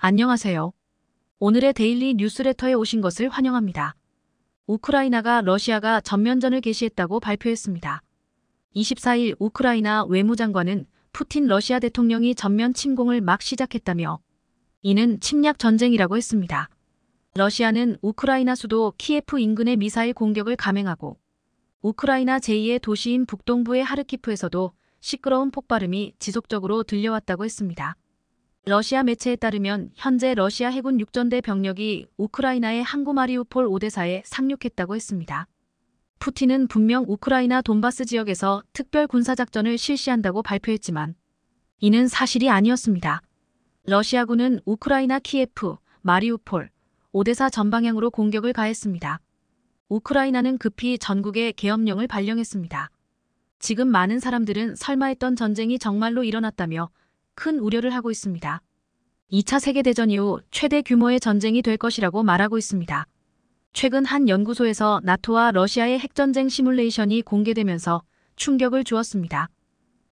안녕하세요. 오늘의 데일리 뉴스레터에 오신 것을 환영합니다. 우크라이나가 러시아가 전면전을 개시했다고 발표했습니다. 24일 우크라이나 외무장관은 푸틴 러시아 대통령이 전면 침공을 막 시작했다며 이는 침략 전쟁이라고 했습니다. 러시아는 우크라이나 수도 키예프 인근의 미사일 공격을 감행하고 우크라이나 제2의 도시인 북동부의 하르키프에서도 시끄러운 폭발음이 지속적으로 들려왔다고 했습니다. 러시아 매체에 따르면 현재 러시아 해군 6전대 병력이 우크라이나의 항구마리우폴 오대사에 상륙했다고 했습니다. 푸틴은 분명 우크라이나 돈바스 지역에서 특별 군사작전을 실시한다고 발표했지만 이는 사실이 아니었습니다. 러시아군은 우크라이나 키예프, 마리우폴, 오대사 전방향으로 공격을 가했습니다. 우크라이나는 급히 전국에 계엄령을 발령했습니다. 지금 많은 사람들은 설마 했던 전쟁이 정말로 일어났다며 큰 우려를 하고 있습니다. 2차 세계대전 이후 최대 규모의 전쟁이 될 것이라고 말하고 있습니다. 최근 한 연구소에서 나토와 러시아의 핵전쟁 시뮬레이션이 공개되면서 충격을 주었습니다.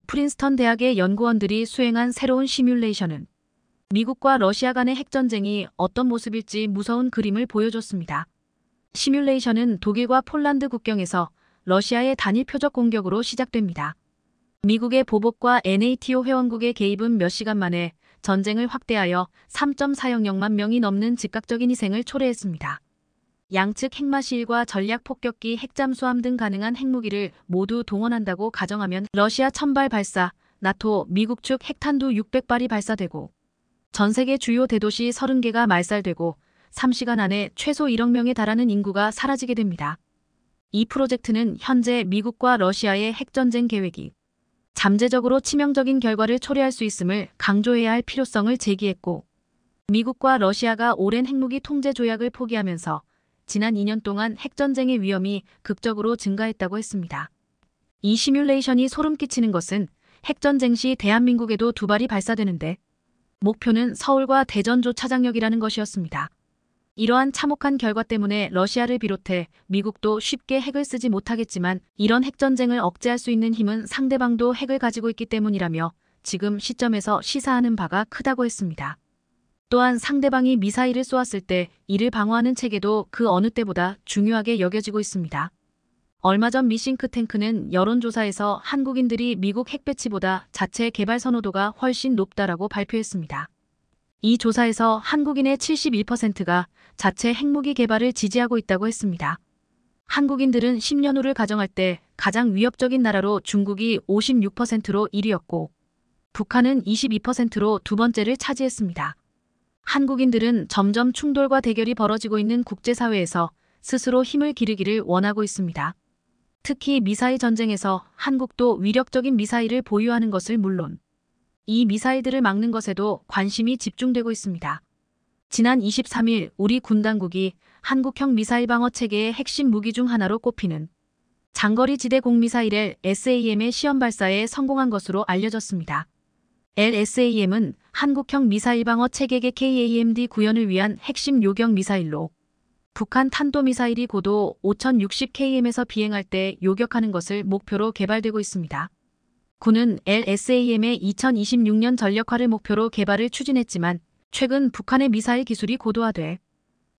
프린스턴 대학의 연구원들이 수행한 새로운 시뮬레이션은 미국과 러시아 간의 핵전쟁이 어떤 모습일지 무서운 그림을 보여줬습니다. 시뮬레이션은 독일과 폴란드 국경에서 러시아의 단일 표적 공격으로 시작됩니다. 미국의 보복과 NATO 회원국의 개입은 몇 시간 만에 전쟁을 확대하여 3.400만 명이 넘는 즉각적인 희생을 초래했습니다. 양측 핵마실과 전략폭격기 핵잠수함 등 가능한 핵무기를 모두 동원한다고 가정하면 러시아 천발 발사, 나토, 미국 측 핵탄두 600발이 발사되고 전 세계 주요 대도시 30개가 말살되고 3시간 안에 최소 1억 명에 달하는 인구가 사라지게 됩니다. 이 프로젝트는 현재 미국과 러시아의 핵전쟁 계획이 잠재적으로 치명적인 결과를 초래할 수 있음을 강조해야 할 필요성을 제기했고 미국과 러시아가 오랜 핵무기 통제 조약을 포기하면서 지난 2년 동안 핵전쟁의 위험이 극적으로 증가했다고 했습니다. 이 시뮬레이션이 소름 끼치는 것은 핵전쟁 시 대한민국에도 두 발이 발사되는데 목표는 서울과 대전 조 차장역이라는 것이었습니다. 이러한 참혹한 결과 때문에 러시아를 비롯해 미국도 쉽게 핵을 쓰지 못하겠지만 이런 핵전쟁을 억제할 수 있는 힘은 상대방도 핵을 가지고 있기 때문이라며 지금 시점에서 시사하는 바가 크다고 했습니다. 또한 상대방이 미사일을 쏘았을 때 이를 방어하는 체계도 그 어느 때보다 중요하게 여겨지고 있습니다. 얼마 전 미싱크탱크는 여론조사에서 한국인들이 미국 핵배치보다 자체 개발 선호도가 훨씬 높다라고 발표했습니다. 이 조사에서 한국인의 71%가 자체 핵무기 개발을 지지하고 있다고 했습니다. 한국인들은 10년 후를 가정할 때 가장 위협적인 나라로 중국이 56%로 1위였고 북한은 22%로 두 번째를 차지했습니다. 한국인들은 점점 충돌과 대결이 벌어지고 있는 국제사회에서 스스로 힘을 기르기를 원하고 있습니다. 특히 미사일 전쟁에서 한국도 위력적인 미사일을 보유하는 것을 물론 이 미사일들을 막는 것에도 관심이 집중되고 있습니다. 지난 23일 우리 군 당국이 한국형 미사일 방어 체계의 핵심 무기 중 하나로 꼽히는 장거리 지대 공미사일을 SAM의 시험 발사에 성공한 것으로 알려졌습니다. LSAM은 한국형 미사일 방어 체계계 KAMD 구현을 위한 핵심 요격 미사일로 북한 탄도미사일이 고도 5060km에서 비행할 때 요격하는 것을 목표로 개발되고 있습니다. 군은 LSAM의 2026년 전력화를 목표로 개발을 추진했지만 최근 북한의 미사일 기술이 고도화돼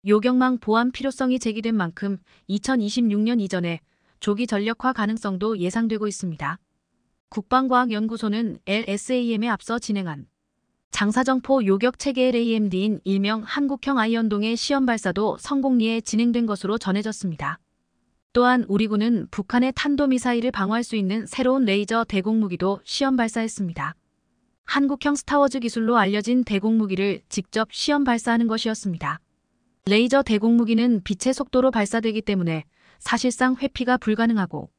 요격망 보안 필요성이 제기된 만큼 2026년 이전에 조기 전력화 가능성도 예상되고 있습니다. 국방과학연구소는 LSAM에 앞서 진행한 장사정포 요격 체계 LAMD인 일명 한국형 아이언동의 시험 발사도 성공리에 진행된 것으로 전해졌습니다. 또한 우리 군은 북한의 탄도미사일을 방어할 수 있는 새로운 레이저 대공무기도 시험 발사했습니다. 한국형 스타워즈 기술로 알려진 대공무기를 직접 시험 발사하는 것이었습니다. 레이저 대공무기는 빛의 속도로 발사되기 때문에 사실상 회피가 불가능하고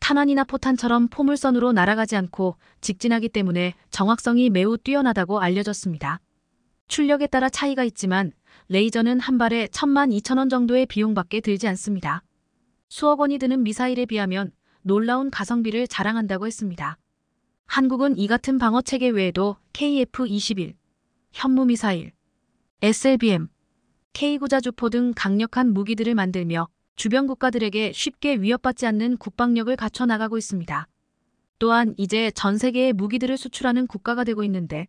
탄환이나 포탄처럼 포물선으로 날아가지 않고 직진하기 때문에 정확성이 매우 뛰어나다고 알려졌습니다. 출력에 따라 차이가 있지만 레이저는 한 발에 1 천만 2천원 정도의 비용밖에 들지 않습니다. 수억 원이 드는 미사일에 비하면 놀라운 가성비를 자랑한다고 했습니다. 한국은 이 같은 방어 체계 외에도 KF-21, 현무미사일, SLBM, k 구자주포등 강력한 무기들을 만들며 주변 국가들에게 쉽게 위협받지 않는 국방력을 갖춰 나가고 있습니다. 또한 이제 전 세계에 무기들을 수출하는 국가가 되고 있는데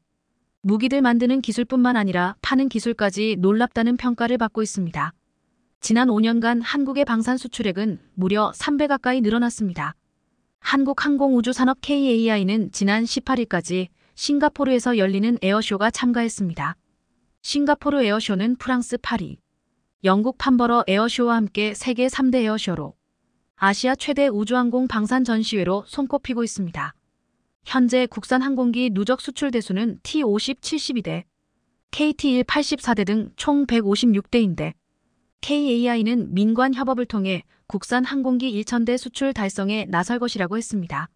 무기들 만드는 기술뿐만 아니라 파는 기술까지 놀랍다는 평가를 받고 있습니다. 지난 5년간 한국의 방산 수출액은 무려 3배 가까이 늘어났습니다. 한국항공우주산업 KAI는 지난 18일까지 싱가포르에서 열리는 에어쇼가 참가했습니다. 싱가포르 에어쇼는 프랑스 파리, 영국 판버러 에어쇼와 함께 세계 3대 에어쇼로 아시아 최대 우주항공 방산 전시회로 손꼽히고 있습니다. 현재 국산 항공기 누적 수출 대수는 T50 72대, KT1 84대 등 총 156대인데 KAI는 민관 협업을 통해 국산 항공기 1,000대 수출 달성에 나설 것이라고 했습니다.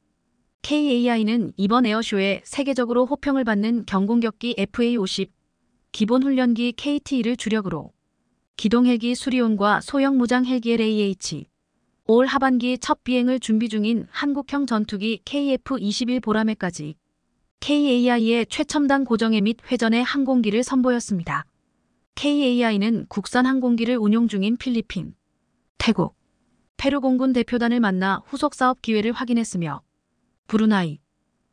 KAI는 이번 에어쇼에 세계적으로 호평을 받는 경공격기 FA-50, 기본훈련기 KT-1을 주력으로 기동헬기 수리온과 소형 무장 헬기 LAH, 올 하반기 첫 비행을 준비 중인 한국형 전투기 KF-21 보라매까지 KAI의 최첨단 고정해 및 회전의 항공기를 선보였습니다. KAI는 국산 항공기를 운용 중인 필리핀, 태국, 페루 공군 대표단을 만나 후속 사업 기회를 확인했으며 브루나이,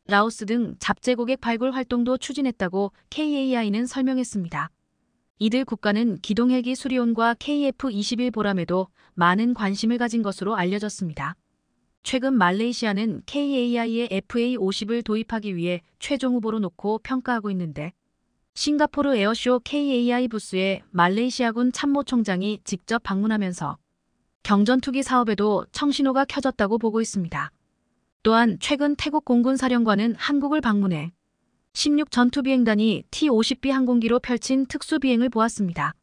라오스 등 잡재 고객 발굴 활동도 추진했다고 KAI는 설명했습니다. 이들 국가는 기동헬기 수리온과 KF-21 보람에도 많은 관심을 가진 것으로 알려졌습니다. 최근 말레이시아는 KAI의 FA-50을 도입하기 위해 최종 후보로 놓고 평가하고 있는데 싱가포르 에어쇼 KAI 부스에 말레이시아군 참모총장이 직접 방문하면서 경전투기 사업에도 청신호가 켜졌다고 보고 있습니다. 또한 최근 태국 공군 사령관은 한국을 방문해 16 전투비행단이 T-50B 항공기로 펼친 특수비행을 보았습니다.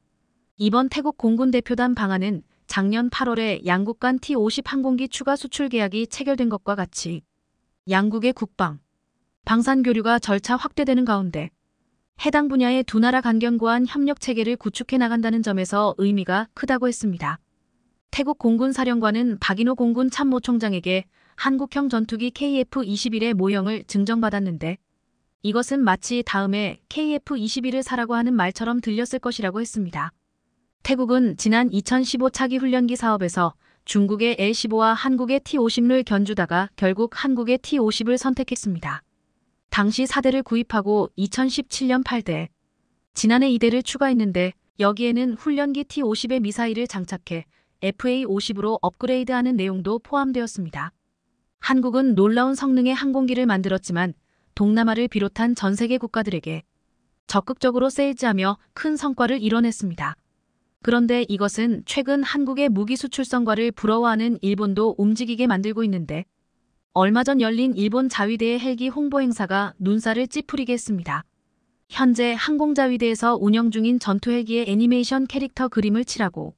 이번 태국 공군 대표단 방안은 작년 8월에 양국 간 T-50 항공기 추가 수출 계약이 체결된 것과 같이 양국의 국방, 방산 교류가 절차 확대되는 가운데 해당 분야의 두 나라 간경 구한 협력 체계를 구축해 나간다는 점에서 의미가 크다고 했습니다. 태국 공군 사령관은 박인호 공군 참모총장에게 한국형 전투기 KF-21의 모형을 증정받았는데 이것은 마치 다음에 KF-21을 사라고 하는 말처럼 들렸을 것이라고 했습니다. 태국은 지난 2015 차기 훈련기 사업에서 중국의 L-15와 한국의 t 5 0을 견주다가 결국 한국의 T-50을 선택했습니다. 당시 4대를 구입하고 2017년 8대, 지난해 2대를 추가했는데 여기에는 훈련기 T-50의 미사일을 장착해 FA-50으로 업그레이드하는 내용도 포함되었습니다. 한국은 놀라운 성능의 항공기를 만들었지만 동남아를 비롯한 전 세계 국가들에게 적극적으로 세일즈하며 큰 성과를 이뤄냈습니다. 그런데 이것은 최근 한국의 무기 수출 성과를 부러워하는 일본도 움직이게 만들고 있는데 얼마 전 열린 일본 자위대의 헬기 홍보 행사가 눈살을 찌푸리게 했습니다. 현재 항공자위대에서 운영 중인 전투 헬기의 애니메이션 캐릭터 그림을 칠하고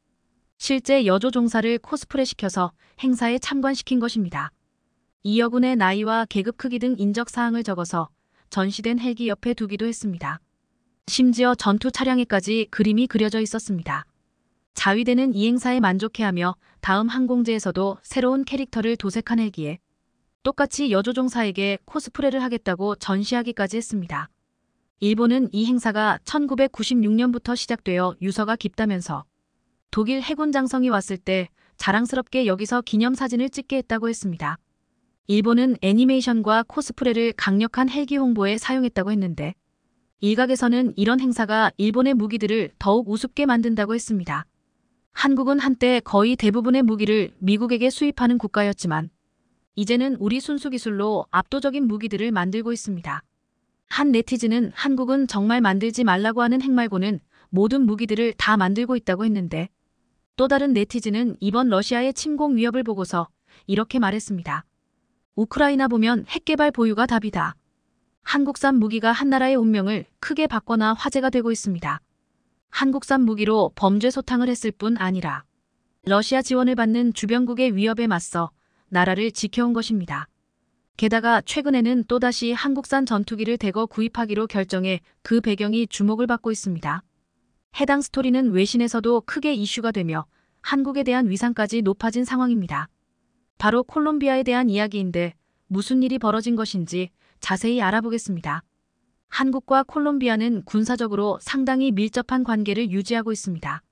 실제 여조 종사를 코스프레 시켜서 행사에 참관시킨 것입니다. 이여군의 나이와 계급 크기 등 인적 사항을 적어서 전시된 헬기 옆에 두기도 했습니다. 심지어 전투 차량에까지 그림이 그려져 있었습니다. 자위대는 이 행사에 만족해하며 다음 항공제에서도 새로운 캐릭터를 도색한 헬기에 똑같이 여조종사에게 코스프레를 하겠다고 전시하기까지 했습니다. 일본은 이 행사가 1996년부터 시작되어 유서가 깊다면서 독일 해군 장성이 왔을 때 자랑스럽게 여기서 기념사진을 찍게 했다고 했습니다. 일본은 애니메이션과 코스프레를 강력한 헬기 홍보에 사용했다고 했는데 일각에서는 이런 행사가 일본의 무기들을 더욱 우습게 만든다고 했습니다. 한국은 한때 거의 대부분의 무기를 미국에게 수입하는 국가였지만 이제는 우리 순수 기술로 압도적인 무기들을 만들고 있습니다. 한 네티즌은 한국은 정말 만들지 말라고 하는 핵 말고는 모든 무기들을 다 만들고 있다고 했는데 또 다른 네티즌은 이번 러시아의 침공 위협을 보고서 이렇게 말했습니다. 우크라이나 보면 핵개발 보유가 답이다. 한국산 무기가 한 나라의 운명을 크게 바꿔나 화제가 되고 있습니다. 한국산 무기로 범죄 소탕을 했을 뿐 아니라 러시아 지원을 받는 주변국의 위협에 맞서 나라를 지켜온 것입니다. 게다가 최근에는 또다시 한국산 전투기를 대거 구입하기로 결정해 그 배경이 주목을 받고 있습니다. 해당 스토리는 외신에서도 크게 이슈가 되며 한국에 대한 위상까지 높아진 상황입니다. 바로 콜롬비아에 대한 이야기인데 무슨 일이 벌어진 것인지 자세히 알아보겠습니다. 한국과 콜롬비아는 군사적으로 상당히 밀접한 관계를 유지하고 있습니다.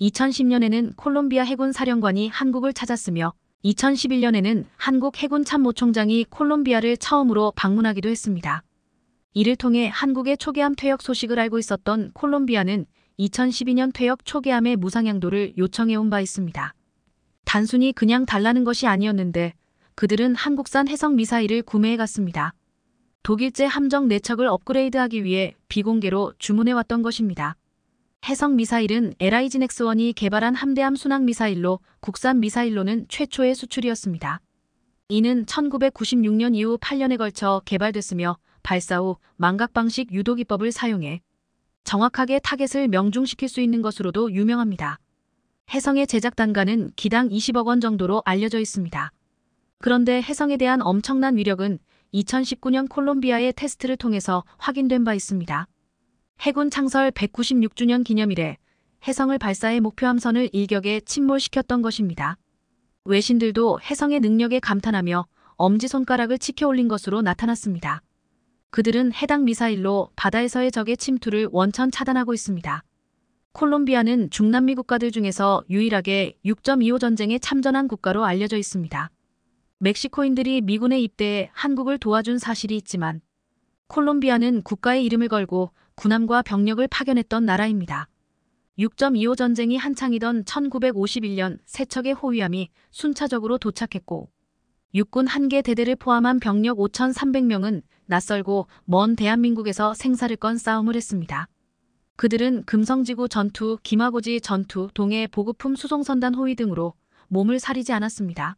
2010년에는 콜롬비아 해군 사령관이 한국을 찾았으며 2011년에는 한국 해군 참모총장이 콜롬비아를 처음으로 방문하기도 했습니다. 이를 통해 한국의 초계함 퇴역 소식을 알고 있었던 콜롬비아는 2012년 퇴역 초계함의 무상향도를 요청해온 바 있습니다. 단순히 그냥 달라는 것이 아니었는데 그들은 한국산 해성 미사일을 구매해갔습니다. 독일제 함정 내척을 업그레이드하기 위해 비공개로 주문해왔던 것입니다. 해성 미사일은 LI 진엑스원이 개발한 함대함 순항 미사일로 국산 미사일로는 최초의 수출이었습니다. 이는 1996년 이후 8년에 걸쳐 개발됐으며 발사 후 망각 방식 유도 기법을 사용해 정확하게 타겟을 명중시킬 수 있는 것으로도 유명합니다. 해성의 제작 단가는 기당 20억 원 정도로 알려져 있습니다. 그런데 해성에 대한 엄청난 위력은 2019년 콜롬비아의 테스트를 통해서 확인된 바 있습니다. 해군 창설 196주년 기념일에 해성을 발사해 목표 함선을 일격에 침몰시켰던 것입니다. 외신들도 해성의 능력에 감탄하며 엄지손가락을 치켜 올린 것으로 나타났습니다. 그들은 해당 미사일로 바다에서의 적의 침투를 원천 차단하고 있습니다. 콜롬비아는 중남미 국가들 중에서 유일하게 6.25 전쟁에 참전한 국가로 알려져 있습니다. 멕시코인들이 미군의 입대에 한국을 도와준 사실이 있지만 콜롬비아는 국가의 이름을 걸고 군함과 병력을 파견했던 나라입니다. 6.25 전쟁이 한창이던 1951년 세척의 호위함이 순차적으로 도착했고 육군 한 개 대대를 포함한 병력 5,300명은 낯설고 먼 대한민국에서 생사를 건 싸움을 했습니다. 그들은 금성지구 전투, 김화고지 전투, 동해 보급품 수송선단 호위 등으로 몸을 사리지 않았습니다.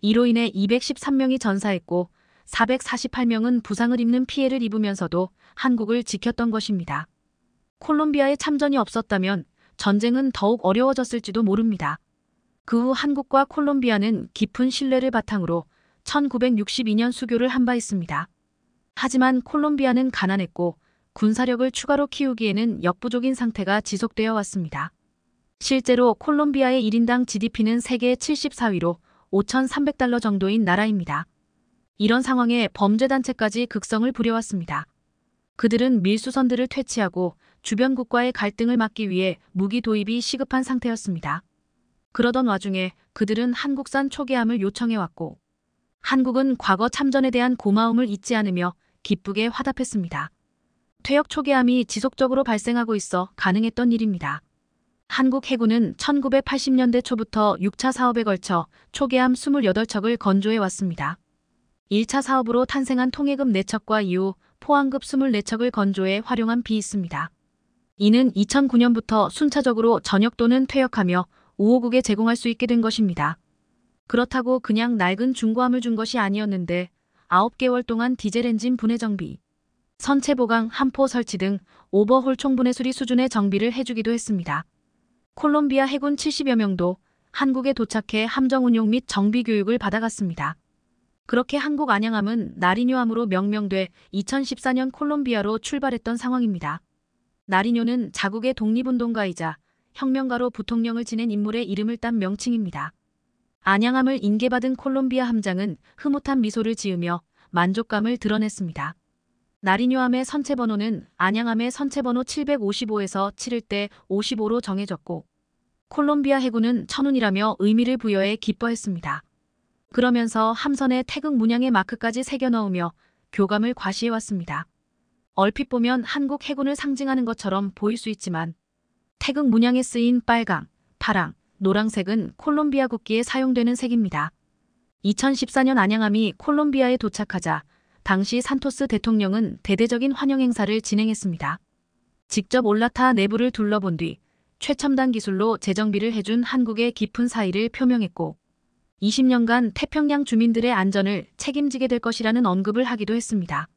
이로 인해 213명이 전사했고 448명은 부상을 입는 피해를 입으면서도 한국을 지켰던 것입니다. 콜롬비아의 참전이 없었다면 전쟁은 더욱 어려워졌을지도 모릅니다. 그 후 한국과 콜롬비아는 깊은 신뢰를 바탕으로 1962년 수교를 한 바 있습니다. 하지만 콜롬비아는 가난했고 군사력을 추가로 키우기에는 역부족인 상태가 지속되어 왔습니다. 실제로 콜롬비아의 1인당 GDP는 세계 74위로 5,300달러 정도인 나라입니다. 이런 상황에 범죄단체까지 극성을 부려왔습니다. 그들은 밀수선들을 퇴치하고 주변국과의 갈등을 막기 위해 무기 도입이 시급한 상태였습니다. 그러던 와중에 그들은 한국산 초계함을 요청해왔고 한국은 과거 참전에 대한 고마움을 잊지 않으며 기쁘게 화답했습니다. 퇴역 초계함이 지속적으로 발생하고 있어 가능했던 일입니다. 한국 해군은 1980년대 초부터 6차 사업에 걸쳐 초계함 28척을 건조해왔습니다. 1차 사업으로 탄생한 통해급내척과 이후 포항급 24척을 건조해 활용한 비 있습니다. 이는 2009년부터 순차적으로 전역 또는 퇴역하며 5호국에 제공할 수 있게 된 것입니다. 그렇다고 그냥 낡은 중고함을 준 것이 아니었는데 9개월 동안 디젤 엔진 분해 정비, 선체 보강, 함포 설치 등 오버홀 총분해 수리 수준의 정비를 해주기도 했습니다. 콜롬비아 해군 70여 명도 한국에 도착해 함정 운용 및 정비 교육을 받아갔습니다. 그렇게 한국 안양함은 나리뇨함으로 명명돼 2014년 콜롬비아로 출발했던 상황입니다. 나리뇨는 자국의 독립운동가이자 혁명가로 부통령을 지낸 인물의 이름을 딴 명칭입니다. 안양함을 인계받은 콜롬비아 함장은 흐뭇한 미소를 지으며 만족감을 드러냈습니다. 나리뇨함의 선체 번호는 안양함의 선체 번호 755에서 7일 때 55로 정해졌고 콜롬비아 해군은 천운이라며 의미를 부여해 기뻐했습니다. 그러면서 함선의 태극 문양의 마크까지 새겨넣으며 교감을 과시해왔습니다. 얼핏 보면 한국 해군을 상징하는 것처럼 보일 수 있지만 태극 문양에 쓰인 빨강, 파랑, 노랑색은 콜롬비아 국기에 사용되는 색입니다. 2014년 안양함이 콜롬비아에 도착하자 당시 산토스 대통령은 대대적인 환영 행사를 진행했습니다. 직접 올라타 내부를 둘러본 뒤 최첨단 기술로 재정비를 해준 한국의 깊은 사의를 표명했고 20년간 태평양 주민들의 안전을 책임지게 될 것이라는 언급을 하기도 했습니다.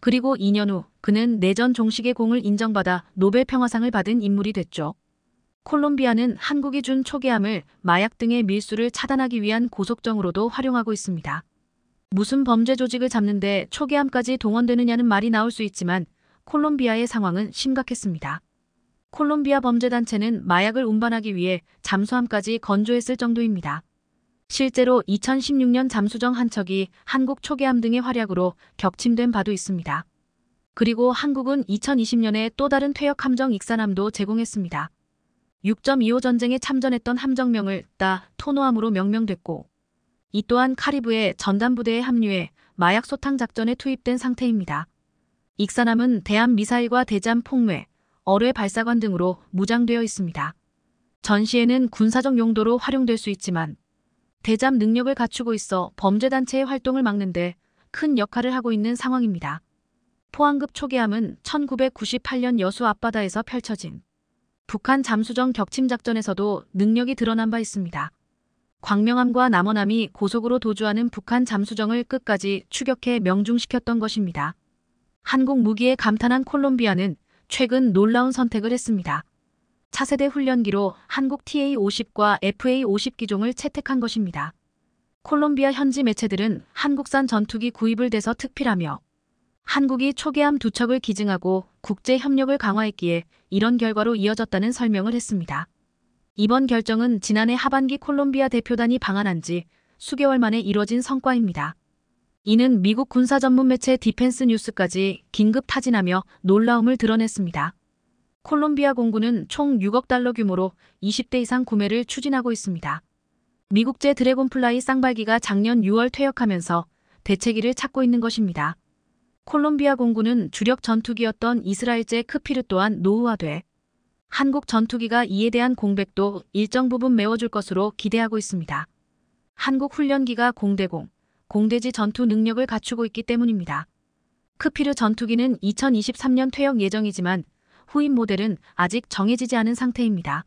그리고 2년 후 그는 내전 종식의 공을 인정받아 노벨 평화상을 받은 인물이 됐죠. 콜롬비아는 한국이 준 초계함을 마약 등의 밀수를 차단하기 위한 고속정으로도 활용하고 있습니다. 무슨 범죄 조직을 잡는데 초계함까지 동원되느냐는 말이 나올 수 있지만 콜롬비아의 상황은 심각했습니다. 콜롬비아 범죄단체는 마약을 운반하기 위해 잠수함까지 건조했을 정도입니다. 실제로 2016년 잠수정 한 척이 한국 초계함 등의 활약으로 격침된 바도 있습니다. 그리고 한국은 2020년에 또 다른 퇴역 함정 익산함도 제공했습니다. 6.25 전쟁에 참전했던 함정명을 따 토노함으로 명명됐고 이 또한 카리브의 전단부대에 합류해 마약 소탕 작전에 투입된 상태입니다. 익산함은 대한 미사일과 대잠 폭뢰, 어뢰 발사관 등으로 무장되어 있습니다. 전시에는 군사적 용도로 활용될 수 있지만 대잠 능력을 갖추고 있어 범죄단체의 활동을 막는데 큰 역할을 하고 있는 상황입니다. 포항급 초계함은 1998년 여수 앞바다에서 펼쳐진 북한 잠수정 격침작전에서도 능력이 드러난 바 있습니다. 광명함과 남원함이 고속으로 도주하는 북한 잠수정을 끝까지 추격해 명중시켰던 것입니다. 한국 무기에 감탄한 콜롬비아는 최근 놀라운 선택을 했습니다. 차세대 훈련기로 한국 TA-50과 FA-50 기종을 채택한 것입니다. 콜롬비아 현지 매체들은 한국산 전투기 구입을 대서 특필하며 한국이 초계함 두 척을 기증하고 국제 협력을 강화했기에 이런 결과로 이어졌다는 설명을 했습니다. 이번 결정은 지난해 하반기 콜롬비아 대표단이 방한한 지 수개월 만에 이뤄진 성과입니다. 이는 미국 군사 전문 매체 디펜스 뉴스까지 긴급 타진하며 놀라움을 드러냈습니다. 콜롬비아 공군은 총 6억 달러 규모로 20대 이상 구매를 추진하고 있습니다. 미국제 드래곤플라이 쌍발기가 작년 6월 퇴역하면서 대체기를 찾고 있는 것입니다. 콜롬비아 공군은 주력 전투기였던 이스라엘제 크피르 또한 노후화돼 한국 전투기가 이에 대한 공백도 일정 부분 메워줄 것으로 기대하고 있습니다. 한국 훈련기가 공대공, 공대지 전투 능력을 갖추고 있기 때문입니다. 크피르 전투기는 2023년 퇴역 예정이지만 후임 모델은 아직 정해지지 않은 상태입니다.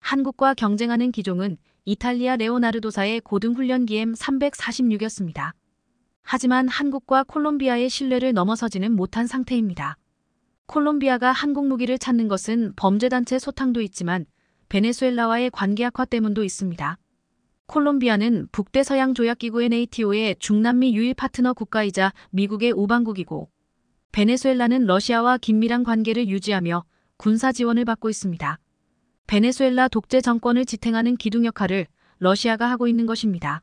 한국과 경쟁하는 기종은 이탈리아 레오나르도사의 고등훈련기 엠3 4 6였습니다 하지만 한국과 콜롬비아의 신뢰를 넘어서지는 못한 상태입니다. 콜롬비아가 한국 무기를 찾는 것은 범죄단체 소탕도 있지만 베네수엘라와의 관계 악화 때문도 있습니다. 콜롬비아는 북대서양 조약기구 NATO의 중남미 유일 파트너 국가이자 미국의 우방국이고 베네수엘라는 러시아와 긴밀한 관계를 유지하며 군사 지원을 받고 있습니다. 베네수엘라 독재 정권을 지탱하는 기둥 역할을 러시아가 하고 있는 것입니다.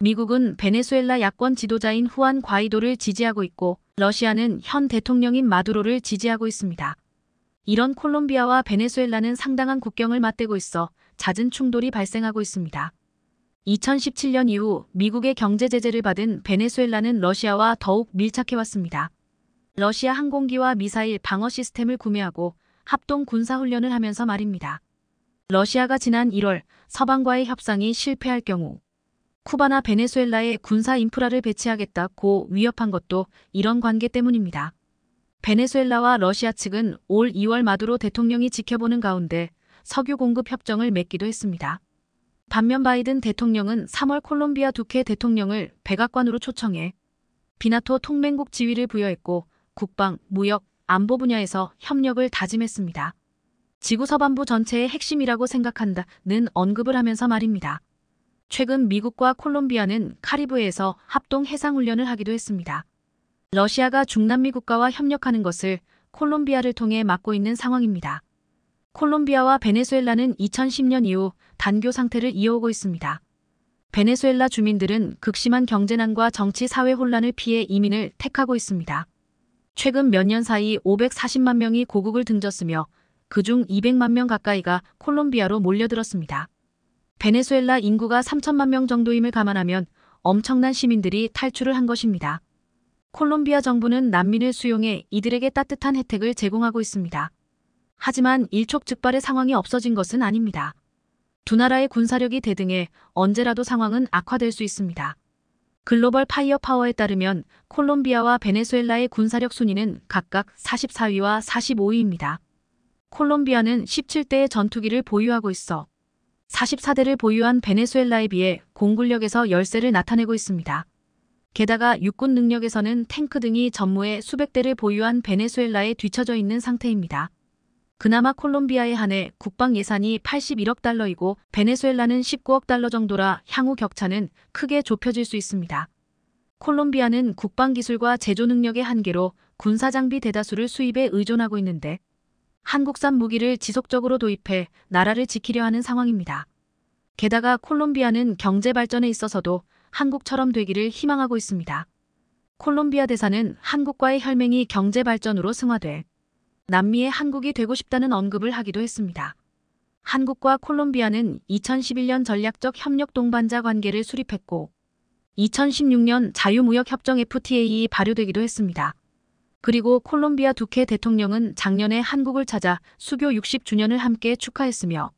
미국은 베네수엘라 야권 지도자인 후안 과이도를 지지하고 있고 러시아는 현 대통령인 마두로를 지지하고 있습니다. 이런 콜롬비아와 베네수엘라는 상당한 국경을 맞대고 있어 잦은 충돌이 발생하고 있습니다. 2017년 이후 미국의 경제 제재를 받은 베네수엘라는 러시아와 더욱 밀착해왔습니다. 러시아 항공기와 미사일 방어 시스템을 구매하고 합동 군사훈련을 하면서 말입니다. 러시아가 지난 1월 서방과의 협상이 실패할 경우 쿠바나 베네수엘라에 군사 인프라를 배치하겠다고 위협한 것도 이런 관계 때문입니다. 베네수엘라와 러시아 측은 올 2월 마두로 대통령이 지켜보는 가운데 석유 공급 협정을 맺기도 했습니다. 반면 바이든 대통령은 3월 콜롬비아 두케 대통령을 백악관으로 초청해 비나토 통맹국 지위를 부여했고 국방, 무역, 안보 분야에서 협력을 다짐했습니다. 지구 서반부 전체의 핵심이라고 생각한다는 언급을 하면서 말입니다. 최근 미국과 콜롬비아는 카리브에서 합동 해상훈련을 하기도 했습니다. 러시아가 중남미 국가와 협력하는 것을 콜롬비아를 통해 막고 있는 상황입니다. 콜롬비아와 베네수엘라는 2010년 이후 단교 상태를 이어오고 있습니다. 베네수엘라 주민들은 극심한 경제난과 정치 사회 혼란을 피해 이민을 택하고 있습니다. 최근 몇 년 사이 540만 명이 고국을 등졌으며 그중 200만 명 가까이가 콜롬비아로 몰려들었습니다. 베네수엘라 인구가 3천만 명 정도임을 감안하면 엄청난 시민들이 탈출을 한 것입니다. 콜롬비아 정부는 난민을 수용해 이들에게 따뜻한 혜택을 제공하고 있습니다. 하지만 일촉즉발의 상황이 없어진 것은 아닙니다. 두 나라의 군사력이 대등해 언제라도 상황은 악화될 수 있습니다. 글로벌 파이어 파워에 따르면 콜롬비아와 베네수엘라의 군사력 순위는 각각 44위와 45위입니다. 콜롬비아는 17대의 전투기를 보유하고 있어 44대를 보유한 베네수엘라에 비해 공군력에서 열세를 나타내고 있습니다. 게다가 육군 능력에서는 탱크 등이 전무에 수백 대를 보유한 베네수엘라에 뒤처져 있는 상태입니다. 그나마 콜롬비아에 한해 국방 예산이 81억 달러이고 베네수엘라는 19억 달러 정도라 향후 격차는 크게 좁혀질 수 있습니다. 콜롬비아는 국방 기술과 제조 능력의 한계로 군사 장비 대다수를 수입에 의존하고 있는데 한국산 무기를 지속적으로 도입해 나라를 지키려 하는 상황입니다. 게다가 콜롬비아는 경제 발전에 있어서도 한국처럼 되기를 희망하고 있습니다. 콜롬비아 대사는 한국과의 혈맹이 경제 발전으로 승화돼 남미의 한국이 되고 싶다는 언급을 하기도 했습니다. 한국과 콜롬비아는 2011년 전략적 협력 동반자 관계를 수립했고 2016년 자유무역협정 FTA이 발효되기도 했습니다. 그리고 콜롬비아 두케 대통령은 작년에 한국을 찾아 수교 60주년을 함께 축하했으며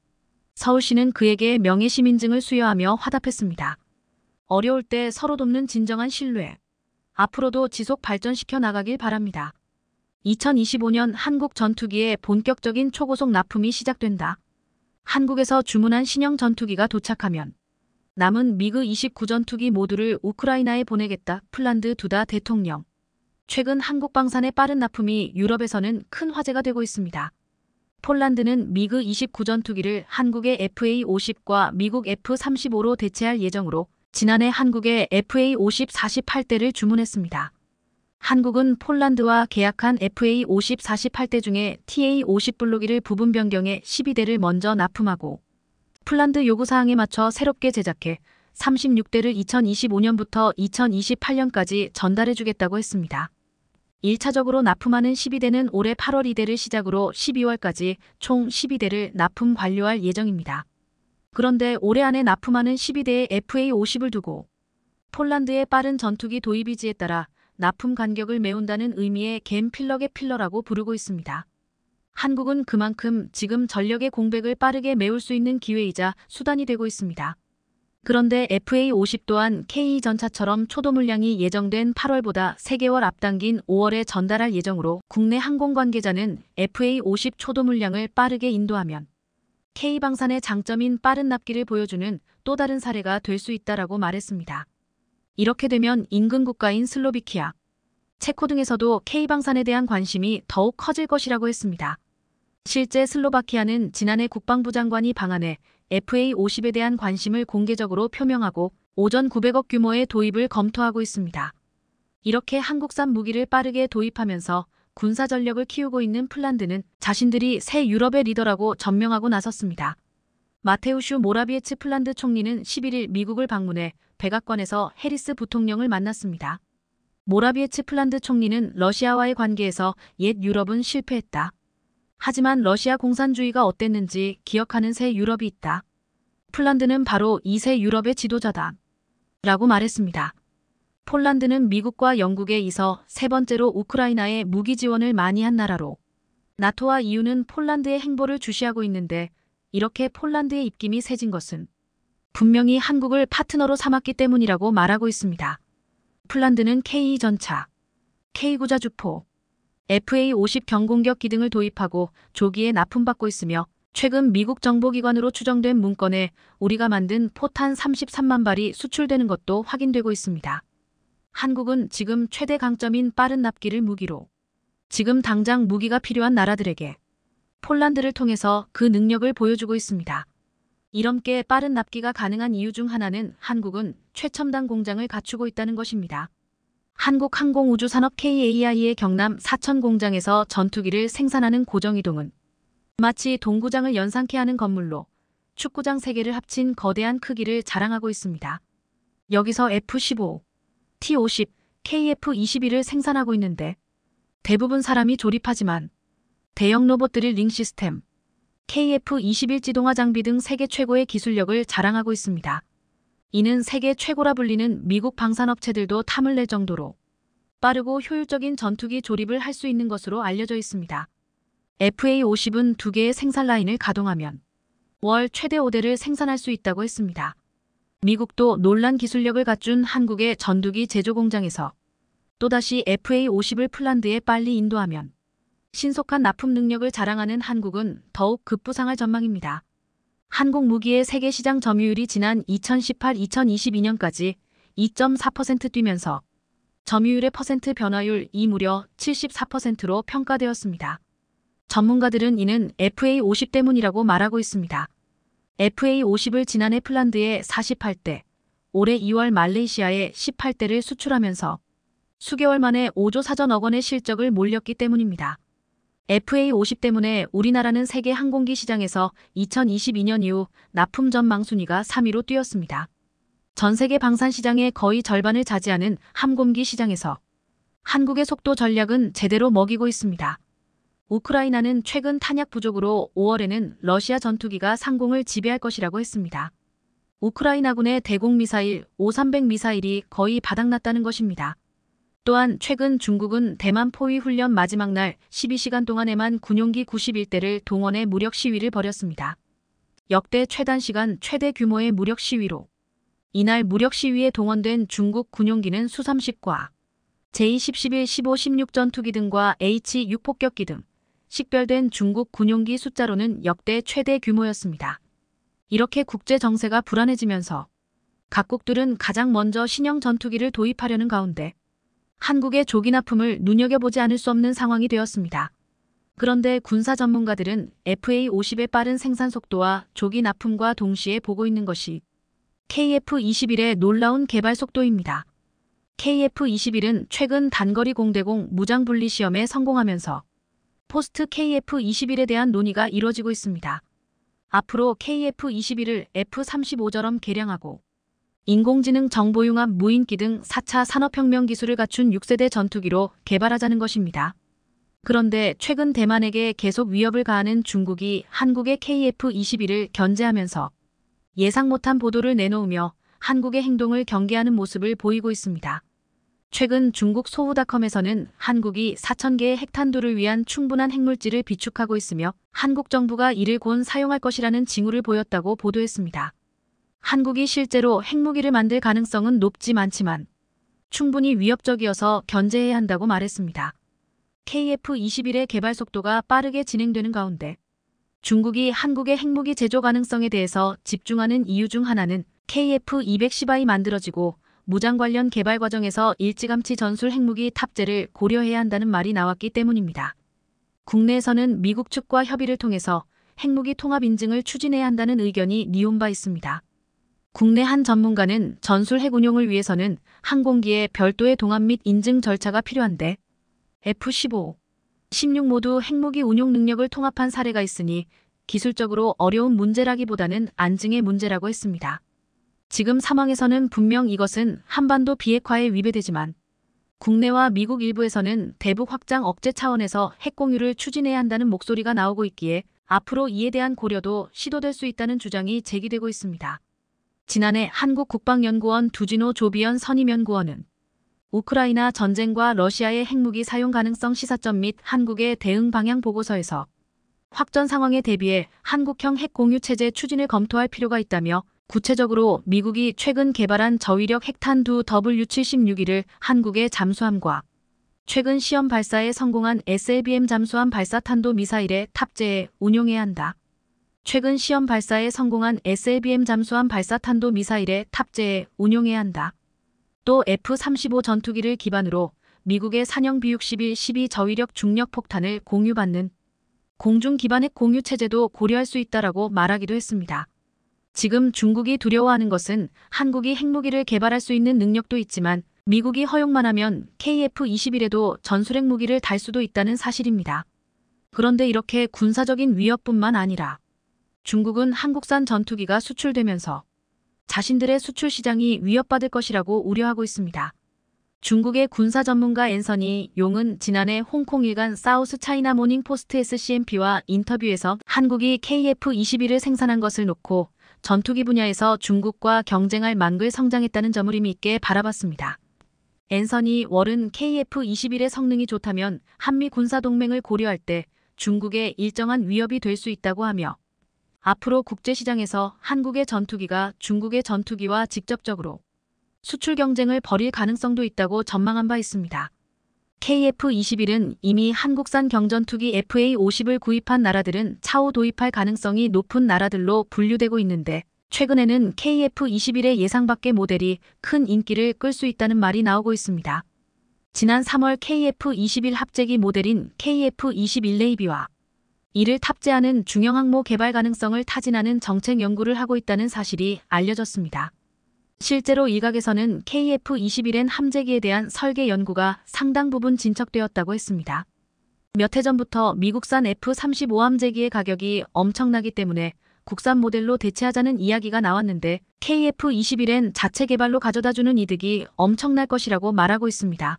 서울시는 그에게 명예시민증을 수여하며 화답했습니다. 어려울 때 서로 돕는 진정한 신뢰. 앞으로도 지속 발전시켜 나가길 바랍니다. 2025년 한국 전투기의 본격적인 초고속 납품이 시작된다. 한국에서 주문한 신형 전투기가 도착하면 남은 미그 29 전투기 모두를 우크라이나에 보내겠다 폴란드 두다 대통령. 최근 한국 방산의 빠른 납품이 유럽에서는 큰 화제가 되고 있습니다. 폴란드는 미그 29 전투기를 한국의 FA50과 미국 F35로 대체할 예정으로 지난해 한국에 FA50 48대를 주문했습니다. 한국은 폴란드와 계약한 FA 50 48대 중에 TA 50 블록기를 부분 변경해 12대를 먼저 납품하고 폴란드 요구사항에 맞춰 새롭게 제작해 36대를 2025년부터 2028년까지 전달해주겠다고 했습니다. 1차적으로 납품하는 12대는 올해 8월 2대를 시작으로 12월까지 총 12대를 납품 완료할 예정입니다. 그런데 올해 안에 납품하는 12대의 FA50을 두고 폴란드의 빠른 전투기 도입이지에 따라 납품 간격을 메운다는 의미의 겐필러의 필러라고 부르고 있습니다. 한국은 그만큼 지금 전력의 공백을 빠르게 메울 수 있는 기회이자 수단이 되고 있습니다. 그런데 FA50 또한 KE전차처럼 초도 물량이 예정된 8월보다 3개월 앞당긴 5월에 전달할 예정으로 국내 항공 관계자는 FA50 초도 물량을 빠르게 인도하면 K방산의 장점인 빠른 납기를 보여주는 또 다른 사례가 될 수 있다라고 말했습니다. 이렇게 되면 인근 국가인 슬로비키아, 체코 등에서도 K방산에 대한 관심이 더욱 커질 것이라고 했습니다. 실제 슬로바키아는 지난해 국방부 장관이 방한해 FA50에 대한 관심을 공개적으로 표명하고 오전 900억 규모의 도입을 검토하고 있습니다. 이렇게 한국산 무기를 빠르게 도입하면서 군사 전력을 키우고 있는 폴란드는 자신들이 새 유럽의 리더라고 전명하고 나섰습니다. 마테우슈 모라비에츠 폴란드 총리는 11일 미국을 방문해 백악관에서 해리스 부통령을 만났습니다. 모라비에츠 폴란드 총리는 러시아와의 관계에서 옛 유럽은 실패했다. 하지만 러시아 공산주의가 어땠는지 기억하는 새 유럽이 있다. 폴란드는 바로 이 새 유럽의 지도자다. 라고 말했습니다. 폴란드는 미국과 영국에 이서 세 번째로 우크라이나에 무기 지원을 많이 한 나라로 나토와 이유는 폴란드의 행보를 주시하고 있는데 이렇게 폴란드의 입김이 세진 것은 분명히 한국을 파트너로 삼았기 때문이라고 말하고 있습니다. 폴란드는 K2전차, K9자주포, FA50 경공격기 등을 도입하고 조기에 납품받고 있으며 최근 미국 정보기관으로 추정된 문건에 우리가 만든 포탄 33만 발이 수출되는 것도 확인되고 있습니다. 한국은 지금 최대 강점인 빠른 납기를 무기로 지금 당장 무기가 필요한 나라들에게 폴란드를 통해서 그 능력을 보여주고 있습니다. 이렇게 빠른 납기가 가능한 이유 중 하나는 한국은 최첨단 공장을 갖추고 있다는 것입니다. 한국항공우주산업 KAI의 경남 사천 공장에서 전투기를 생산하는 고정이동은 마치 동구장을 연상케 하는 건물로 축구장 3개를 합친 거대한 크기를 자랑하고 있습니다. 여기서 F-15, T-50, k f 2 1을 생산하고 있는데 대부분 사람이 조립하지만 대형 로봇 들릴링 시스템, KF-21 지동화 장비 등 세계 최고의 기술력을 자랑하고 있습니다. 이는 세계 최고라 불리는 미국 방산업체들도 탐을 낼 정도로 빠르고 효율적인 전투기 조립을 할 수 있는 것으로 알려져 있습니다. FA-50은 두 개의 생산 라인을 가동하면 월 최대 5대를 생산할 수 있다고 했습니다. 미국도 논란 기술력을 갖춘 한국의 전투기 제조 공장에서 또다시 FA-50을 플란드에 빨리 인도하면 신속한 납품 능력을 자랑하는 한국은 더욱 급부상할 전망입니다. 한국 무기의 세계 시장 점유율이 지난 2018-2022년까지 2.4% 뛰면서 점유율의 퍼센트 변화율 이 무려 74%로 평가되었습니다. 전문가들은 이는 FA50 때문이라고 말하고 있습니다. FA50을 지난해 폴란드에 48대, 올해 2월 말레이시아에 18대를 수출하면서 수개월 만에 5조 4천억 원의 실적을 몰렸기 때문입니다. FA50 때문에 우리나라는 세계 항공기 시장에서 2022년 이후 납품 전망 순위가 3위로 뛰었습니다. 전 세계 방산 시장의 거의 절반을 차지하는 항공기 시장에서 한국의 속도 전략은 제대로 먹이고 있습니다. 우크라이나는 최근 탄약 부족으로 5월에는 러시아 전투기가 상공을 지배할 것이라고 했습니다. 우크라이나군의 대공 미사일 5300 미사일이 거의 바닥났다는 것입니다. 또한 최근 중국은 대만 포위 훈련 마지막 날 12시간 동안에만 군용기 91대를 동원해 무력 시위를 벌였습니다. 역대 최단 시간 최대 규모의 무력 시위로 이날 무력 시위에 동원된 중국 군용기는 수삼식과 j 11, 15, 16 전투기 등과 H6 폭격기 등 식별된 중국 군용기 숫자로는 역대 최대 규모였습니다. 이렇게 국제 정세가 불안해지면서 각국들은 가장 먼저 신형 전투기를 도입하려는 가운데 한국의 조기 납품을 눈여겨보지 않을 수 없는 상황이 되었습니다. 그런데 군사 전문가들은 FA-50의 빠른 생산 속도와 조기 납품과 동시에 보고 있는 것이 KF-21의 놀라운 개발 속도입니다. KF-21은 최근 단거리 공대공 무장 분리 시험에 성공하면서 포스트 KF-21에 대한 논의가 이뤄지고 있습니다. 앞으로 KF-21을 F-35처럼 개량하고 인공지능 정보융합 무인기 등 4차 산업혁명 기술을 갖춘 6세대 전투기로 개발하자는 것입니다. 그런데 최근 대만에게 계속 위협을 가하는 중국이 한국의 k f 2 1을 견제하면서 예상 못한 보도를 내놓으며 한국의 행동을 경계하는 모습을 보이고 있습니다. 최근 중국 소우닷컴에서는 한국이 4,000개의 핵탄두를 위한 충분한 핵물질을 비축하고 있으며 한국 정부가 이를 곧 사용할 것이라는 징후를 보였다고 보도했습니다. 한국이 실제로 핵무기를 만들 가능성은 높지 않지만 충분히 위협적이어서 견제해야 한다고 말했습니다. KF-21의 개발 속도가 빠르게 진행되는 가운데 중국이 한국의 핵무기 제조 가능성에 대해서 집중하는 이유 중 하나는 KF-210이 만들어지고 무장 관련 개발 과정에서 일찌감치 전술 핵무기 탑재를 고려해야 한다는 말이 나왔기 때문입니다. 국내에서는 미국 측과 협의를 통해서 핵무기 통합 인증을 추진해야 한다는 의견이 니온 바 있습니다. 국내 한 전문가는 전술 핵운용을 위해서는 항공기에 별도의 동함 및 인증 절차가 필요한데 F-15, 16 모두 핵무기 운용 능력을 통합한 사례가 있으니 기술적으로 어려운 문제라기보다는 안증의 문제라고 했습니다. 지금 상황에서는 분명 이것은 한반도 비핵화에 위배되지만 국내와 미국 일부에서는 대북 확장 억제 차원에서 핵 공유를 추진해야 한다는 목소리가 나오고 있기에 앞으로 이에 대한 고려도 시도될 수 있다는 주장이 제기되고 있습니다. 지난해 한국국방연구원 두진호 조비현 선임연구원은 우크라이나 전쟁과 러시아의 핵무기 사용 가능성 시사점 및 한국의 대응 방향 보고서에서 확전 상황에 대비해 한국형 핵 공유 체제 추진을 검토할 필요가 있다며 구체적으로 미국이 최근 개발한 저위력 핵탄 두 W76를 이 한국의 잠수함과 최근 시험 발사에 성공한 SLBM 잠수함 발사탄도 미사일에 탑재해 운용해야 한다. 최근 시험 발사에 성공한 SLBM 잠수함 발사탄도 미사일에 탑재해 운용해야 한다. 또 F-35 전투기를 기반으로 미국의 산형 B-61 12 저위력 중력 폭탄을 공유받는 공중 기반 핵 공유 체제도 고려할 수 있다라고 말하기도 했습니다. 지금 중국이 두려워하는 것은 한국이 핵무기를 개발할 수 있는 능력도 있지만 미국이 허용만 하면 KF-21에도 전술핵 무기를 달 수도 있다는 사실입니다. 그런데 이렇게 군사적인 위협뿐만 아니라 중국은 한국산 전투기가 수출되면서 자신들의 수출 시장이 위협받을 것이라고 우려하고 있습니다. 중국의 군사 전문가 앤서니 용은 지난해 홍콩 일간 사우스 차이나 모닝 포스트 SCMP와 인터뷰에서 한국이 KF-21을 생산한 것을 놓고 전투기 분야에서 중국과 경쟁할 만글 성장했다는 점을 의미 있게 바라봤습니다. 앤서니 월은 KF-21의 성능이 좋다면 한미 군사동맹을 고려할 때 중국의 일정한 위협이 될 수 있다고 하며 앞으로 국제시장에서 한국의 전투기가 중국의 전투기와 직접적으로 수출 경쟁을 벌일 가능성도 있다고 전망한 바 있습니다. KF-21은 이미 한국산 경전투기 FA-50을 구입한 나라들은 차후 도입할 가능성이 높은 나라들로 분류되고 있는데 최근에는 KF-21의 예상 밖의 모델이 큰 인기를 끌 수 있다는 말이 나오고 있습니다. 지난 3월 KF-21 합재기 모델인 KF-21 레이비와 이를 탑재하는 중형 항모 개발 가능성을 타진하는 정책 연구를 하고 있다는 사실이 알려졌습니다. 실제로 일각에서는 KF-21N 함재기에 대한 설계 연구가 상당 부분 진척되었다고 했습니다. 몇 해 전부터 미국산 F-35 함재기의 가격이 엄청나기 때문에 국산 모델로 대체하자는 이야기가 나왔는데 KF-21N 자체 개발로 가져다주는 이득이 엄청날 것이라고 말하고 있습니다.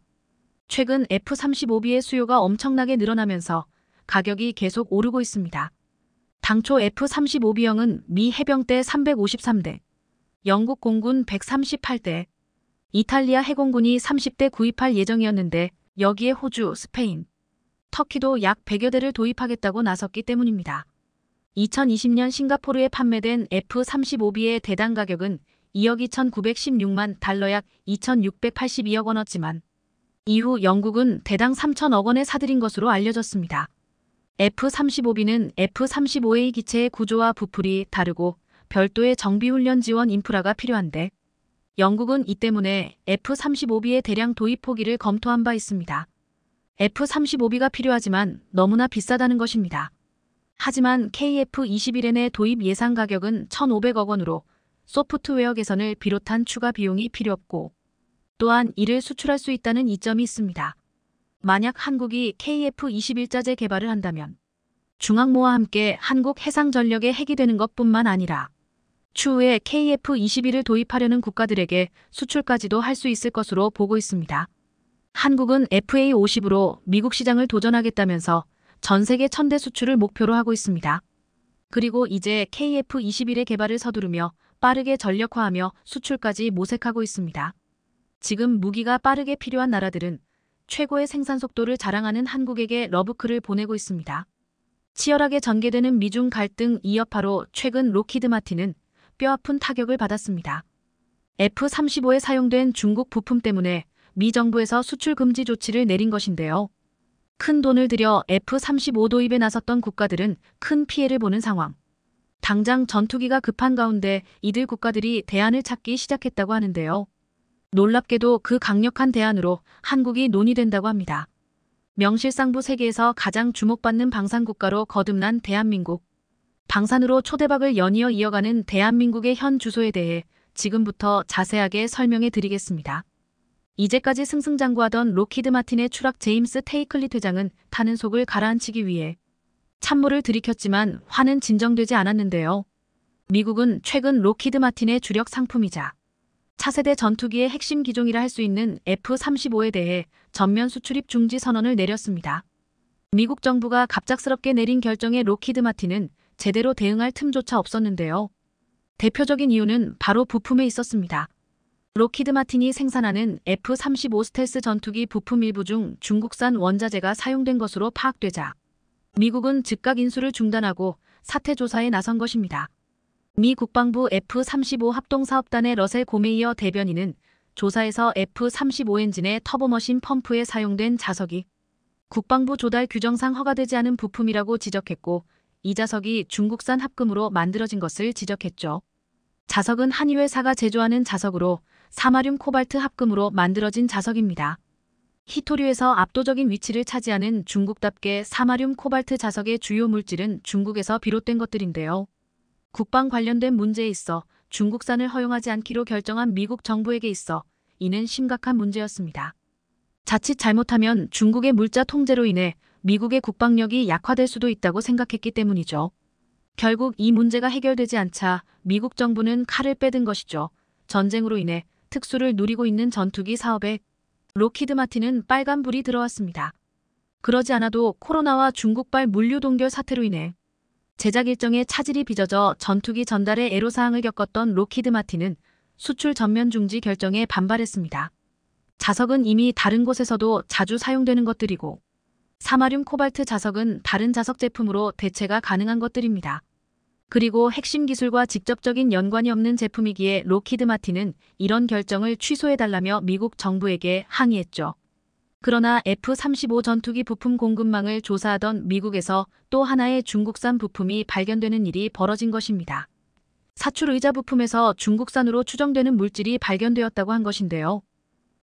최근 F-35B의 수요가 엄청나게 늘어나면서 가격이 계속 오르고 있습니다. 당초 F-35 B형은 미 해병대 353대, 영국 공군 138대, 이탈리아 해공군이 30대 구입할 예정이었는데 여기에 호주, 스페인, 터키도 약 100여 대를 도입하겠다고 나섰기 때문입니다. 2020년 싱가포르에 판매된 F-35B의 대당 가격은 2억 2,916만 달러 약 2,682억 원어지만 이후 영국은 대당 3천억 원에 사들인 것으로 알려졌습니다. F-35B는 F-35A 기체의 구조와 부풀이 다르고 별도의 정비훈련 지원 인프라가 필요한데 영국은 이 때문에 F-35B의 대량 도입 포기를 검토한 바 있습니다. F-35B가 필요하지만 너무나 비싸다는 것입니다. 하지만 KF-21N의 도입 예상 가격은 1,500억 원으로 소프트웨어 개선을 비롯한 추가 비용이 필요 없고 또한 이를 수출할 수 있다는 이점이 있습니다. 만약 한국이 KF-21자재 개발을 한다면 중앙모와 함께 한국 해상전력에 핵이 되는 것뿐만 아니라 추후에 KF-21을 도입하려는 국가들에게 수출까지도 할 수 있을 것으로 보고 있습니다. 한국은 FA-50으로 미국 시장을 도전하겠다면서 전 세계 천대 수출을 목표로 하고 있습니다. 그리고 이제 KF-21의 개발을 서두르며 빠르게 전력화하며 수출까지 모색하고 있습니다. 지금 무기가 빠르게 필요한 나라들은 최고의 생산 속도를 자랑하는 한국에게 러브크를 보내고 있습니다. 치열하게 전개되는 미중 갈등 이여파로 최근 로키드 마틴은 뼈아픈 타격을 받았습니다. F-35에 사용된 중국 부품 때문에 미 정부에서 수출 금지 조치를 내린 것인데요. 큰 돈을 들여 F-35 도입에 나섰던 국가들은 큰 피해를 보는 상황. 당장 전투기가 급한 가운데 이들 국가들이 대안을 찾기 시작했다고 하는데요. 놀랍게도 그 강력한 대안으로 한국이 논의된다고 합니다. 명실상부 세계에서 가장 주목받는 방산국가로 거듭난 대한민국. 방산으로 초대박을 연이어 이어가는 대한민국의 현 주소에 대해 지금부터 자세하게 설명해 드리겠습니다. 이제까지 승승장구하던 로키드 마틴의 추락 제임스 테이클리 회장은 타는 속을 가라앉히기 위해 찬물을 들이켰지만 화는 진정되지 않았는데요. 미국은 최근 로키드 마틴의 주력 상품이자 차세대 전투기의 핵심 기종이라 할 수 있는 F-35에 대해 전면 수출입 중지 선언을 내렸습니다. 미국 정부가 갑작스럽게 내린 결정에 로키드 마틴은 제대로 대응할 틈조차 없었는데요. 대표적인 이유는 바로 부품에 있었습니다. 로키드 마틴이 생산하는 F-35 스텔스 전투기 부품 일부 중 중국산 원자재가 사용된 것으로 파악되자 미국은 즉각 인수를 중단하고 사태 조사에 나선 것입니다. 미 국방부 F-35 합동사업단의 러셀 고메이어 대변인은 조사에서 F-35 엔진의 터보머신 펌프에 사용된 자석이 국방부 조달 규정상 허가되지 않은 부품이라고 지적했고 이 자석이 중국산 합금으로 만들어진 것을 지적했죠. 자석은 한의 회사가 제조하는 자석으로 사마륨 코발트 합금으로 만들어진 자석입니다. 히토류에서 압도적인 위치를 차지하는 중국답게 사마륨 코발트 자석의 주요 물질은 중국에서 비롯된 것들인데요. 국방 관련된 문제에 있어 중국산을 허용하지 않기로 결정한 미국 정부에게 있어 이는 심각한 문제였습니다. 자칫 잘못하면 중국의 물자 통제로 인해 미국의 국방력이 약화될 수도 있다고 생각했기 때문이죠. 결국 이 문제가 해결되지 않자 미국 정부는 칼을 빼든 것이죠. 전쟁으로 인해 특수를 누리고 있는 전투기 사업에 로키드 마틴은 빨간불이 들어왔습니다. 그러지 않아도 코로나와 중국발 물류 동결 사태로 인해 제작 일정에 차질이 빚어져 전투기 전달에 애로사항을 겪었던 로키드 마틴은 수출 전면 중지 결정에 반발했습니다. 자석은 이미 다른 곳에서도 자주 사용되는 것들이고 사마륨 코발트 자석은 다른 자석 제품으로 대체가 가능한 것들입니다. 그리고 핵심 기술과 직접적인 연관이 없는 제품이기에 로키드 마틴은 이런 결정을 취소해달라며 미국 정부에게 항의했죠. 그러나 F-35 전투기 부품 공급망을 조사하던 미국에서 또 하나의 중국산 부품이 발견되는 일이 벌어진 것입니다. 사출 의자 부품에서 중국산으로 추정되는 물질이 발견되었다고 한 것인데요.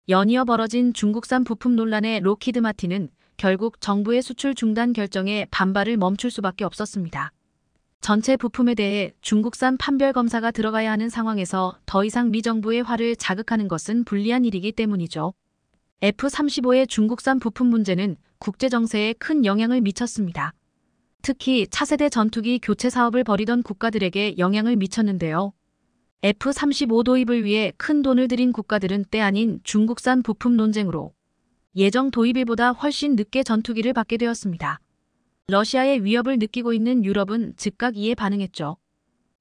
연이어 벌어진 중국산 부품 논란에 로키드 마틴은 결국 정부의 수출 중단 결정에 반발을 멈출 수밖에 없었습니다. 전체 부품에 대해 중국산 판별 검사가 들어가야 하는 상황에서 더 이상 미 정부의 화를 자극하는 것은 불리한 일이기 때문이죠. F-35의 중국산 부품 문제는 국제정세에 큰 영향을 미쳤습니다. 특히 차세대 전투기 교체 사업을 벌이던 국가들에게 영향을 미쳤는데요. F-35 도입을 위해 큰 돈을 들인 국가들은 때 아닌 중국산 부품 논쟁으로 예정 도입일보다 훨씬 늦게 전투기를 받게 되었습니다. 러시아의 위협을 느끼고 있는 유럽은 즉각 이에 반응했죠.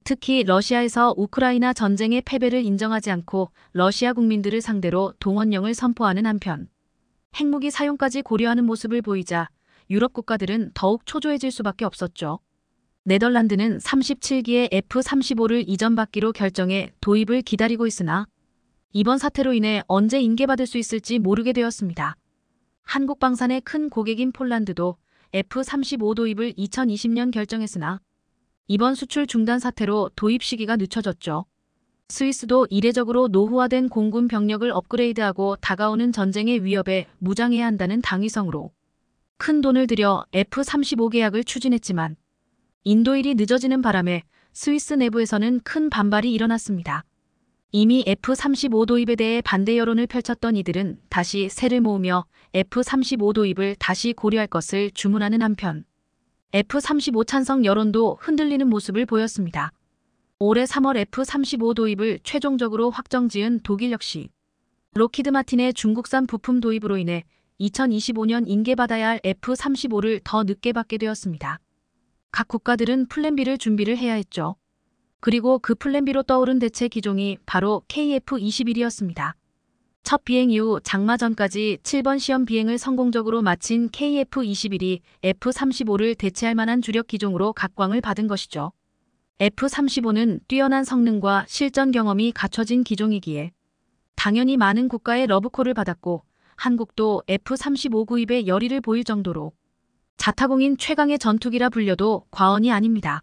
특히 러시아에서 우크라이나 전쟁의 패배를 인정하지 않고 러시아 국민들을 상대로 동원령을 선포하는 한편 핵무기 사용까지 고려하는 모습을 보이자 유럽 국가들은 더욱 초조해질 수밖에 없었죠. 네덜란드는 37기의 F-35를 이전받기로 결정해 도입을 기다리고 있으나 이번 사태로 인해 언제 인계받을 수 있을지 모르게 되었습니다. 한국 방산의 큰 고객인 폴란드도 F-35 도입을 2020년 결정했으나 이번 수출 중단 사태로 도입 시기가 늦춰졌죠. 스위스도 이례적으로 노후화된 공군 병력을 업그레이드하고 다가오는 전쟁의 위협에 무장해야 한다는 당위성으로 큰 돈을 들여 F-35 계약을 추진했지만 인도일이 늦어지는 바람에 스위스 내부에서는 큰 반발이 일어났습니다. 이미 F-35 도입에 대해 반대 여론을 펼쳤던 이들은 다시 세를 모으며 F-35 도입을 다시 고려할 것을 주문하는 한편 F-35 찬성 여론도 흔들리는 모습을 보였습니다. 올해 3월 F-35 도입을 최종적으로 확정지은 독일 역시 로키드 마틴의 중국산 부품 도입으로 인해 2025년 인계받아야 할 F-35를 더 늦게 받게 되었습니다. 각 국가들은 플랜 비를 준비를 해야 했죠. 그리고 그 플랜 비로 떠오른 대체 기종이 바로 KF-21이었습니다. 첫 비행 이후 장마 전까지 7번 시험 비행을 성공적으로 마친 KF-21이 F-35를 대체할 만한 주력 기종으로 각광을 받은 것이죠. F-35는 뛰어난 성능과 실전 경험이 갖춰진 기종이기에 당연히 많은 국가의 러브콜을 받았고 한국도 F-35 구입에 열의를 보일 정도로 자타공인 최강의 전투기라 불려도 과언이 아닙니다.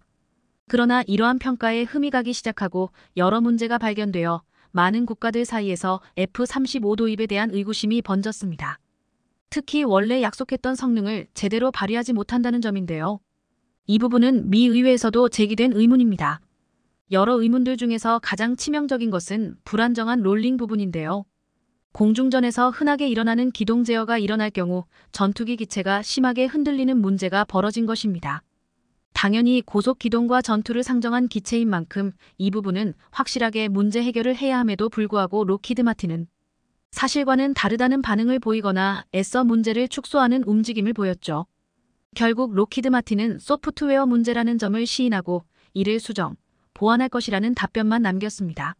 그러나 이러한 평가에 흠이 가기 시작하고 여러 문제가 발견되어 많은 국가들 사이에서 F-35 도입에 대한 의구심이 번졌습니다. 특히 원래 약속했던 성능을 제대로 발휘하지 못한다는 점인데요. 이 부분은 미 의회에서도 제기된 의문입니다. 여러 의문들 중에서 가장 치명적인 것은 불안정한 롤링 부분인데요. 공중전에서 흔하게 일어나는 기동 제어가 일어날 경우 전투기 기체가 심하게 흔들리는 문제가 벌어진 것입니다. 당연히 고속 기동과 전투를 상정한 기체인 만큼 이 부분은 확실하게 문제 해결을 해야 함에도 불구하고 로키드 마틴은 사실과는 다르다는 반응을 보이거나 애써 문제를 축소하는 움직임을 보였죠. 결국 로키드 마틴은 소프트웨어 문제라는 점을 시인하고 이를 수정, 보완할 것이라는 답변만 남겼습니다.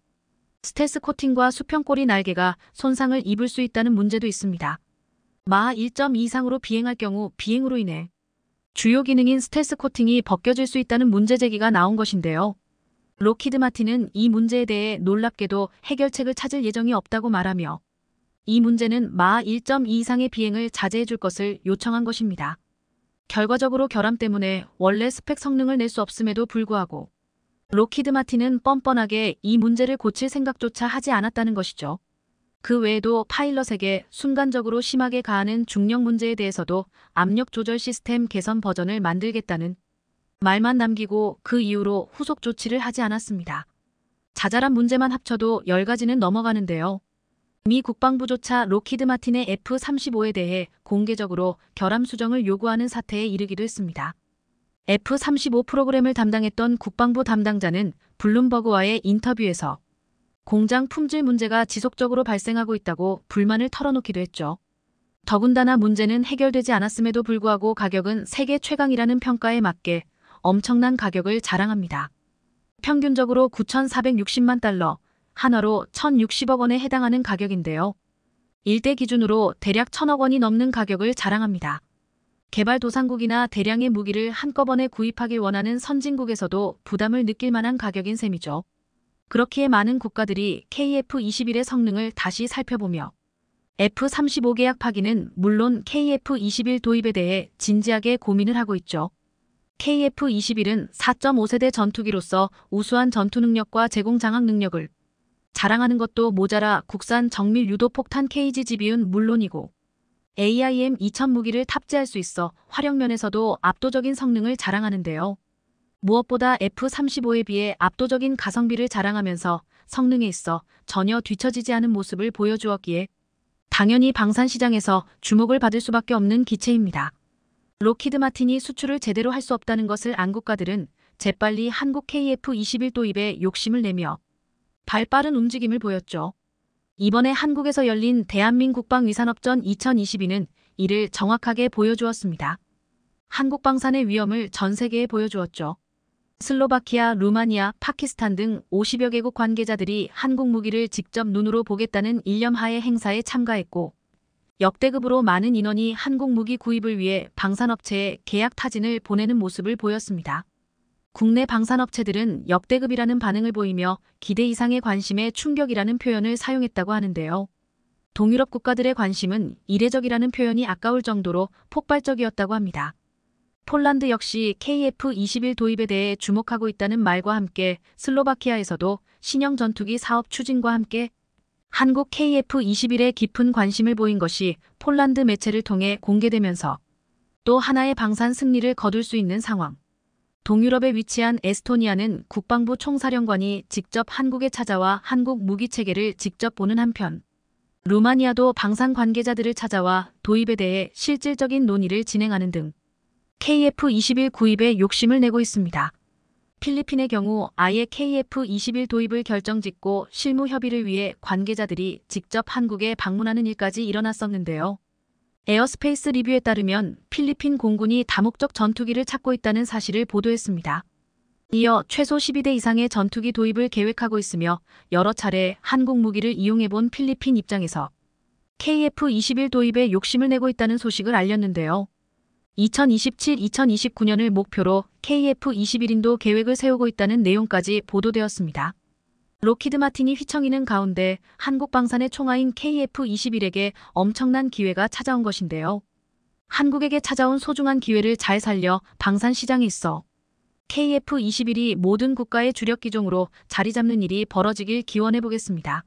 스텔스 코팅과 수평꼬리 날개가 손상을 입을 수 있다는 문제도 있습니다. 마 1.2 이상으로 비행할 경우 비행으로 인해 주요 기능인 스텔스 코팅이 벗겨질 수 있다는 문제 제기가 나온 것인데요. 로키드 마틴은 이 문제에 대해 놀랍게도 해결책을 찾을 예정이 없다고 말하며 이 문제는 마 1.2 이상의 비행을 자제해 줄 것을 요청한 것입니다. 결과적으로 결함 때문에 원래 스펙 성능을 낼 수 없음에도 불구하고 로키드 마틴은 뻔뻔하게 이 문제를 고칠 생각조차 하지 않았다는 것이죠. 그 외에도 파일럿에게 순간적으로 심하게 가하는 중력 문제에 대해서도 압력 조절 시스템 개선 버전을 만들겠다는 말만 남기고 그 이후로 후속 조치를 하지 않았습니다. 자잘한 문제만 합쳐도 10가지는 넘어가는데요. 미 국방부조차 로키드 마틴의 F-35에 대해 공개적으로 결함 수정을 요구하는 사태에 이르기도 했습니다. F-35 프로그램을 담당했던 국방부 담당자는 블룸버그와의 인터뷰에서 공장 품질 문제가 지속적으로 발생하고 있다고 불만을 털어놓기도 했죠. 더군다나 문제는 해결되지 않았음에도 불구하고 가격은 세계 최강이라는 평가에 맞게 엄청난 가격을 자랑합니다. 평균적으로 9,460만 달러, 한화로 1,060억 원에 해당하는 가격인데요. 일대 기준으로 대략 1,000억 원이 넘는 가격을 자랑합니다. 개발도상국이나 대량의 무기를 한꺼번에 구입하길 원하는 선진국에서도 부담을 느낄 만한 가격인 셈이죠. 그렇기에 많은 국가들이 KF-21의 성능을 다시 살펴보며 F-35 계약 파기는 물론 KF-21 도입에 대해 진지하게 고민을 하고 있죠. KF-21은 4.5세대 전투기로서 우수한 전투 능력과 제공 장악 능력을 자랑하는 것도 모자라 국산 정밀 유도폭탄 KGGB은 물론이고 AIM-2000 무기를 탑재할 수 있어 활용면에서도 압도적인 성능을 자랑하는데요. 무엇보다 F-35에 비해 압도적인 가성비를 자랑하면서 성능에 있어 전혀 뒤처지지 않은 모습을 보여주었기에 당연히 방산 시장에서 주목을 받을 수밖에 없는 기체입니다. 로키드 마틴이 수출을 제대로 할 수 없다는 것을 안 국가들은 재빨리 한국 KF-21 도입에 욕심을 내며 발빠른 움직임을 보였죠. 이번에 한국에서 열린 대한민국 방위산업전 2022는 이를 정확하게 보여주었습니다. 한국 방산의 위험을 전 세계에 보여주었죠. 슬로바키아, 루마니아, 파키스탄 등 50여 개국 관계자들이 한국 무기를 직접 눈으로 보겠다는 일념하에 행사에 참가했고 역대급으로 많은 인원이 한국 무기 구입을 위해 방산업체에 계약 타진을 보내는 모습을 보였습니다. 국내 방산업체들은 역대급이라는 반응을 보이며 기대 이상의 관심에 충격이라는 표현을 사용했다고 하는데요. 동유럽 국가들의 관심은 이례적이라는 표현이 아까울 정도로 폭발적이었다고 합니다. 폴란드 역시 KF-21 도입에 대해 주목하고 있다는 말과 함께 슬로바키아에서도 신형 전투기 사업 추진과 함께 한국 KF-21에 깊은 관심을 보인 것이 폴란드 매체를 통해 공개되면서 또 하나의 방산 승리를 거둘 수 있는 상황. 동유럽에 위치한 에스토니아는 국방부 총사령관이 직접 한국에 찾아와 한국 무기체계를 직접 보는 한편 루마니아도 방산 관계자들을 찾아와 도입에 대해 실질적인 논의를 진행하는 등 KF-21 구입에 욕심을 내고 있습니다. 필리핀의 경우 아예 KF-21 도입을 결정짓고 실무 협의를 위해 관계자들이 직접 한국에 방문하는 일까지 일어났었는데요. 에어스페이스 리뷰에 따르면 필리핀 공군이 다목적 전투기를 찾고 있다는 사실을 보도했습니다. 이어 최소 12대 이상의 전투기 도입을 계획하고 있으며 여러 차례 한국 무기를 이용해본 필리핀 입장에서 KF-21 도입에 욕심을 내고 있다는 소식을 알렸는데요. 2027-2029년을 목표로 KF-21인도 계획을 세우고 있다는 내용까지 보도되었습니다. 로키드 마틴이 휘청이는 가운데 한국 방산의 총아인 KF-21에게 엄청난 기회가 찾아온 것인데요. 한국에게 찾아온 소중한 기회를 잘 살려 방산 시장에 있어 KF-21이 모든 국가의 주력 기종으로 자리 잡는 일이 벌어지길 기원해보겠습니다.